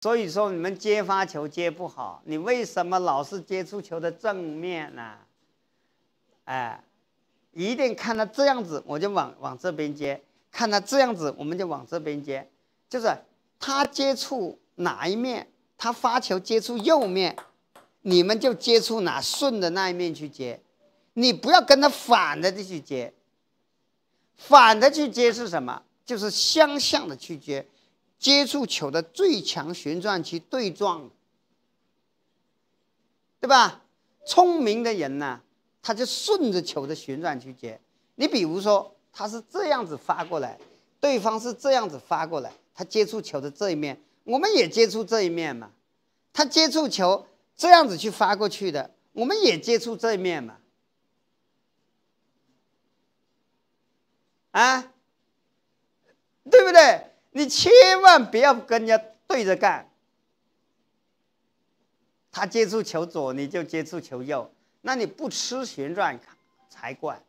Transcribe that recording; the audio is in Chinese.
所以说你们接发球接不好，你为什么老是接触球的正面呢？哎，一定看他这样子，我就往往这边接；看他这样子，我们就往这边接。就是他接触哪一面，他发球接触右面，你们就接触哪，顺着那一面去接。你不要跟他反着的去接，反的去接是什么？就是相向的去接。接触球的最强旋转去对撞，对吧？聪明的人呢，他就顺着球的旋转去接。你比如说，他是这样子发过来，对方是这样子发过来，他接触球的这一面，我们也接触这一面嘛。他接触球这样子去发过去的，我们也接触这一面嘛，啊，对不对？你千万不要跟人家对着干。他接触球左，你就接触球右，那你不吃旋转才怪。